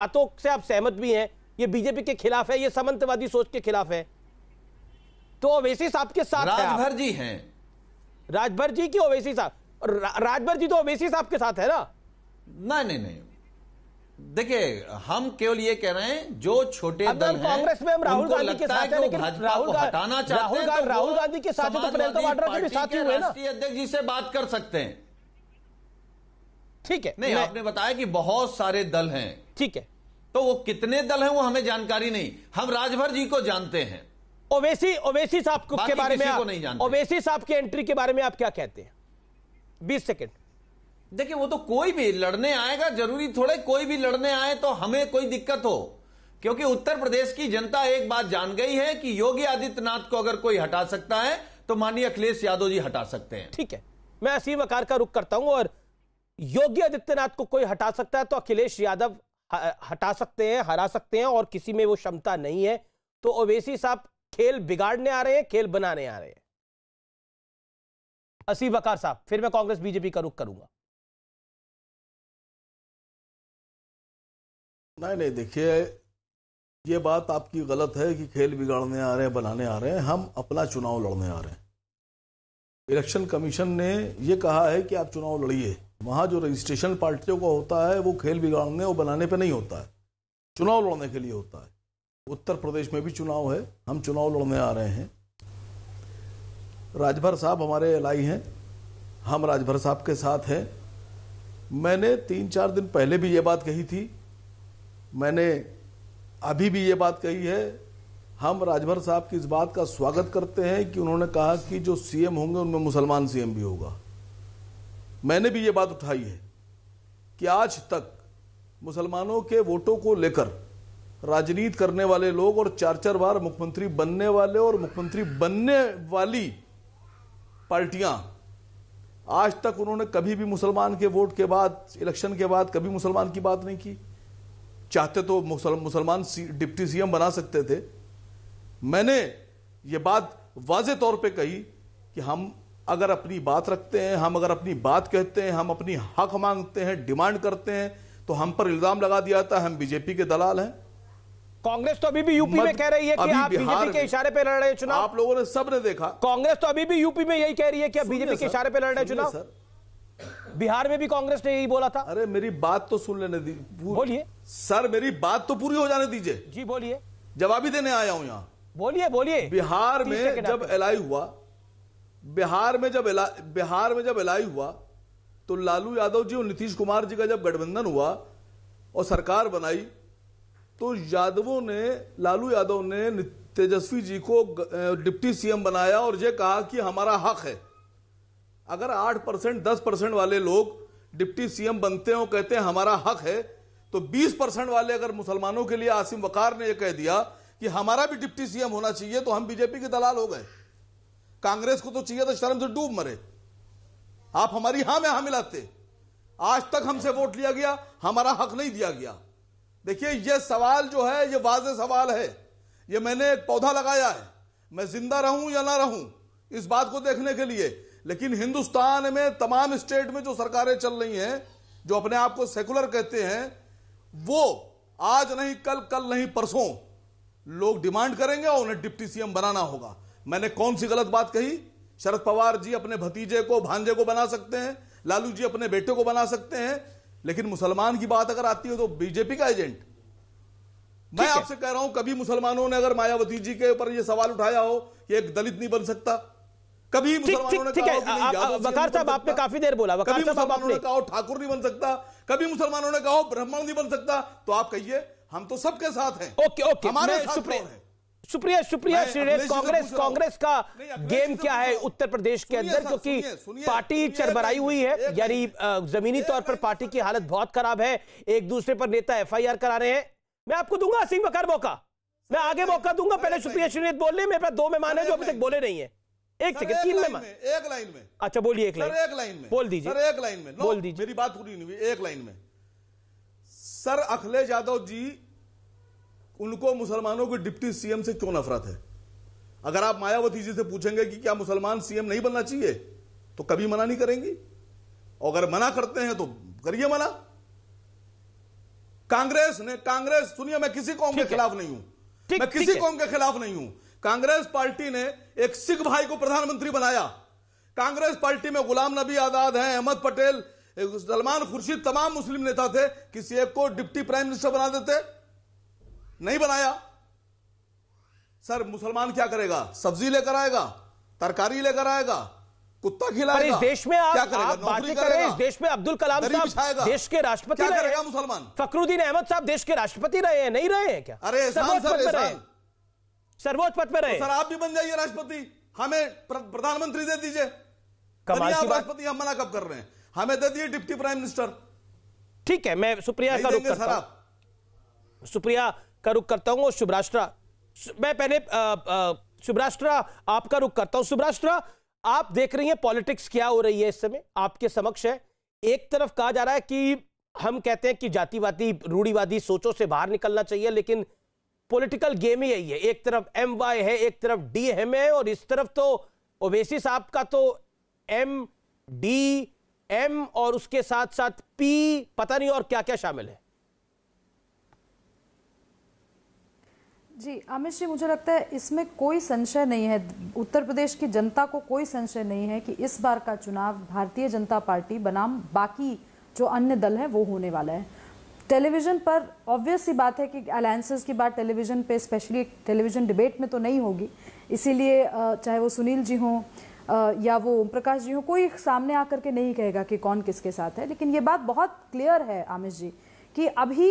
बातों से आप सहमत भी हैं ये बीजेपी के खिलाफ है ये समंतवादी सोच के खिलाफ है तो ओवैसी साहब के साथ राजभर जी हैं राजभर जी की ओवैसी साहब राजभर जी तो ओवैसी साहब के साथ है ना नहीं नहीं नहीं देखिए हम केवल ये कह रहे हैं जो छोटे तो दल कांग्रेस में हम राहुल गांधी के साथ हैं लेकिन राहुल हटाना चाहते हैं राहुल तो गांधी के साथ तो राष्ट्रीय अध्यक्ष जी से बात कर सकते हैं ठीक है नहीं आपने बताया कि बहुत सारे दल हैं ठीक है तो वो कितने दल हैं वो हमें जानकारी नहीं हम राजभर जी को जानते हैं ओवेसी ओवेसी साहब के बारे में आप, नहीं जानते ओवेसी साहब की एंट्री के बारे में आप क्या कहते हैं बीस सेकेंड देखिए वो तो कोई भी लड़ने आएगा जरूरी थोड़े कोई भी लड़ने आए तो हमें कोई दिक्कत हो क्योंकि उत्तर प्रदेश की जनता एक बात जान गई है कि योगी आदित्यनाथ को अगर कोई हटा सकता है तो माननीय अखिलेश यादव जी हटा सकते हैं ठीक है मैं असीम अकार का रुख करता हूं और योगी आदित्यनाथ को कोई हटा सकता है तो अखिलेश यादव हटा सकते हैं हरा सकते हैं और किसी में वो क्षमता नहीं है तो ओवैसी साहब खेल बिगाड़ने आ रहे हैं खेल बनाने आ रहे हैं असी बकार साहब फिर मैं कांग्रेस बीजेपी का रुख करूंगा नहीं नहीं देखिए ये बात आपकी गलत है कि खेल बिगाड़ने आ रहे हैं बनाने आ रहे हैं हम अपना चुनाव लड़ने आ रहे हैं इलेक्शन कमीशन ने यह कहा है कि आप चुनाव लड़िए वहाँ जो रजिस्ट्रेशन पार्टियों का होता है वो खेल बिगाड़ने और बनाने पे नहीं होता है चुनाव लड़ने के लिए होता है उत्तर प्रदेश में भी चुनाव है हम चुनाव लड़ने आ रहे हैं राजभर साहब हमारे एल हैं हम राजभर साहब के साथ हैं मैंने तीन चार दिन पहले भी ये बात कही थी मैंने अभी भी ये बात कही है हम राजभर साहब की इस बात का स्वागत करते हैं कि उन्होंने कहा कि जो सीएम होंगे उनमें मुसलमान सीएम भी होगा मैंने भी ये बात उठाई है कि आज तक मुसलमानों के वोटों को लेकर राजनीति करने वाले लोग और चार चार बार मुख्यमंत्री बनने वाले और मुख्यमंत्री बनने वाली पार्टियां आज तक उन्होंने कभी भी मुसलमान के वोट के बाद इलेक्शन के बाद कभी मुसलमान की बात नहीं की चाहते तो मुसलमान डिप्टी सीएम बना सकते थे मैंने ये बात वाज तौर पे कही कि हम अगर अपनी बात रखते हैं हम अगर अपनी बात कहते हैं हम अपनी हक मांगते हैं डिमांड करते हैं तो हम पर इल्जाम लगा दिया था हम बीजेपी के दलाल हैं कांग्रेस तो अभी भी यूपी में कह रही है कि आप बीजेपी के इशारे पे लड़ रहे चुनाव आप लोगों ने सब ने देखा कांग्रेस तो अभी भी यूपी में यही कह रही है कि आप बीजेपी के इशारे पे लड़ रहे चुनाव बिहार में भी कांग्रेस ने यही बोला था अरे मेरी बात तो सुन लेने दी बोलिए सर मेरी बात तो पूरी हो जाने दीजिए जी बोलिए जवाबी देने आया हूं यहाँ बोलिए बोलिए बिहार में जब एल हुआ बिहार में जब बिहार में जब एलाई हुआ तो लालू यादव जी और नीतीश कुमार जी का जब गठबंधन हुआ और सरकार बनाई तो यादवों ने लालू यादव ने तेजस्वी जी को डिप्टी सीएम बनाया और ये कहा कि हमारा हक है अगर आठ परसेंट दस परसेंट वाले लोग डिप्टी सीएम बनते हैं और कहते हैं हमारा हक है तो बीस परसेंट वाले अगर मुसलमानों के लिए आसिम वकार ने यह कह दिया कि हमारा भी डिप्टी सीएम होना चाहिए तो हम बीजेपी के दलाल हो गए कांग्रेस को तो चाहिए था शर्म से डूब मरे आप हमारी हां में हां मिलाते आज तक हमसे वोट लिया गया हमारा हक नहीं दिया गया देखिए यह सवाल जो है यह वाज सवाल है यह मैंने एक पौधा लगाया है मैं जिंदा रहूं या ना रहूं इस बात को देखने के लिए लेकिन हिंदुस्तान में तमाम स्टेट में जो सरकारें चल रही हैं जो अपने आप को सेकुलर कहते हैं वो आज नहीं कल कल नहीं परसों लोग डिमांड करेंगे और उन्हें डिप्टी सीएम बनाना होगा मैंने कौन सी गलत बात कही शरद पवार जी अपने भतीजे को भांजे को बना सकते हैं लालू जी अपने बेटे को बना सकते हैं लेकिन मुसलमान की बात अगर आती हो तो बीजेपी का एजेंट मैं आपसे कह रहा हूं कभी मुसलमानों ने अगर मायावती जी के ऊपर यह सवाल उठाया हो कि एक दलित नहीं बन सकता कभी मुसलमानों ने कहा काफी देर बोला कभी मुसलमानों ने कहा ठाकुर नहीं बन सकता कभी मुसलमानों ने कहा ब्राह्मण नहीं बन सकता तो आप कहिए हम तो सबके साथ हैं हमारे सुप्रीम सुप्रिया सुप्रिया श्रीरेख कांग्रेस कांग्रेस का गेम क्या है उत्तर प्रदेश के अंदर क्योंकि पार्टी चरबराई हुई है यानी जमीनी तौर पर पार्टी की हालत बहुत खराब है एक दूसरे पर नेता एफआईआर करा रहे हैं मैं आपको दूंगा सिंह बकर मौका मैं आगे मौका दूंगा पहले सुप्रिया श्रीरेख बोलने मेरे पास दो मेहमान है जो अभी तक बोले नहीं है एक सेकंड तीन मेहमान एक लाइन में अच्छा बोलिए एक लाइन एक लाइन में बोल दीजिए एक लाइन में बोल दीजिए मेरी बात पूरी नहीं हुई एक लाइन में सर अखिलेश यादव जी उनको मुसलमानों के डिप्टी सीएम से क्यों नफरत है अगर आप मायावती जी से पूछेंगे कि क्या मुसलमान सीएम नहीं बनना चाहिए तो कभी मना नहीं करेंगी और अगर मना करते हैं तो करिए मना कांग्रेस ने कांग्रेस सुनिए मैं किसी कौम के खिलाफ नहीं हूं मैं किसी कौम के खिलाफ नहीं हूं कांग्रेस पार्टी ने एक सिख भाई को प्रधानमंत्री बनाया कांग्रेस पार्टी में गुलाम नबी आजाद हैं अहमद पटेल सलमान खुर्शीद तमाम मुस्लिम नेता थे किसी एक को डिप्टी प्राइम मिनिस्टर बना देते नहीं बनाया सर मुसलमान क्या करेगा सब्जी लेकर आएगा तरकारी लेकर आएगा कुत्ता खिलाएगा इस देश में आप, क्या करेगा? आप बातें करेगा? इस देश में अब्दुल कलाम साहब देश के राष्ट्रपति क्या करेगा मुसलमान फकरुद्दीन अहमद साहब देश के राष्ट्रपति रहे हैं नहीं रहे हैं क्या अरे सर्वोच्च पद पर रहे तो सर आप भी बन जाइए राष्ट्रपति हमें प्रधानमंत्री दे दीजिए राष्ट्रपति हम मना कब कर रहे हैं हमें दे दिए डिप्टी प्राइम मिनिस्टर ठीक है मैं सुप्रिया का रुख करता सुप्रिया का रुख करता हूँ और शुभराष्ट्रा मैं पहले शुभराष्ट्रा आपका रुख करता हूं शुभराष्ट्रा आप देख रही हैं पॉलिटिक्स क्या हो रही है इस समय आपके समक्ष है एक तरफ कहा जा रहा है कि हम कहते हैं कि जातिवादी रूढ़ीवादी सोचों से बाहर निकलना चाहिए लेकिन पॉलिटिकल गेम ही यही है एक तरफ एम वाई है एक तरफ डी एम है और इस तरफ तो ओवेसी साहब का तो एम डी एम और उसके साथ साथ पी पता नहीं और क्या क्या शामिल है जी अमित जी मुझे लगता है इसमें कोई संशय नहीं है उत्तर प्रदेश की जनता को कोई संशय नहीं है कि इस बार का चुनाव भारतीय जनता पार्टी बनाम बाकी जो अन्य दल हैं वो होने वाला है टेलीविज़न पर ऑब्वियस सी बात है कि अलायंसेस की बात टेलीविज़न पे स्पेशली टेलीविज़न डिबेट में तो नहीं होगी इसीलिए चाहे वो सुनील जी हों या वो ओम प्रकाश जी हों कोई सामने आकर के नहीं कहेगा कि कौन किसके साथ है लेकिन ये बात बहुत क्लियर है आमिश जी कि अभी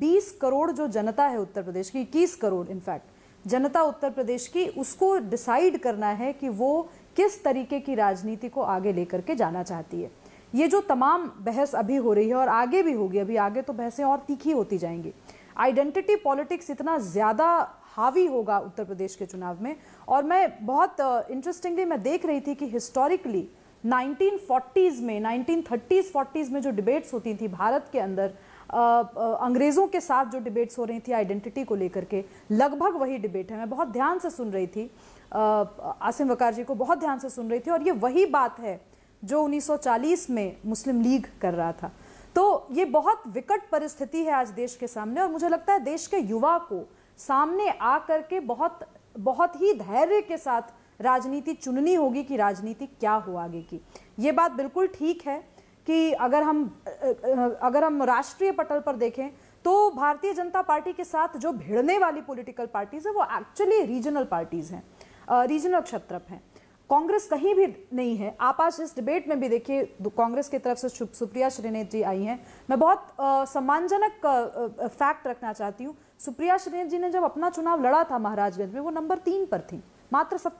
20 करोड़ जो जनता है उत्तर प्रदेश की इक्कीस करोड़ इनफैक्ट जनता उत्तर प्रदेश की उसको डिसाइड करना है कि वो किस तरीके की राजनीति को आगे लेकर के जाना चाहती है ये जो तमाम बहस अभी हो रही है और आगे भी होगी अभी आगे तो बहसें और तीखी होती जाएंगी आइडेंटिटी पॉलिटिक्स इतना ज़्यादा हावी होगा उत्तर प्रदेश के चुनाव में और मैं बहुत इंटरेस्टिंगली uh, मैं देख रही थी कि हिस्टोरिकली 1940s में 1930s 40s में जो डिबेट्स होती थी भारत के अंदर अंग्रेज़ों के साथ जो डिबेट्स हो रही थी आइडेंटिटी को लेकर के लगभग वही डिबेट है मैं बहुत ध्यान से सुन रही थी आसिम वकार जी को बहुत ध्यान से सुन रही थी और ये वही बात है जो 1940 में मुस्लिम लीग कर रहा था तो ये बहुत विकट परिस्थिति है आज देश के सामने और मुझे लगता है देश के युवा को सामने आ करके बहुत बहुत ही धैर्य के साथ राजनीति चुननी होगी कि राजनीति क्या हो आगे की ये बात बिल्कुल ठीक है कि अगर हम अगर हम राष्ट्रीय पटल पर देखें तो भारतीय जनता पार्टी के साथ जो भिड़ने वाली पॉलिटिकल पार्टीज है वो एक्चुअली रीजनल पार्टीज हैं रीजनल क्षेत्र हैं कांग्रेस कहीं भी नहीं है आप आज इस डिबेट में भी देखिए कांग्रेस की तरफ से सुप्रिया श्रीनेत जी आई हैं मैं बहुत सम्मानजनक फैक्ट रखना चाहती हूँ सुप्रिया श्रीनेत जी ने जब अपना चुनाव लड़ा था महाराजगंज में वो नंबर तीन पर थी मात्र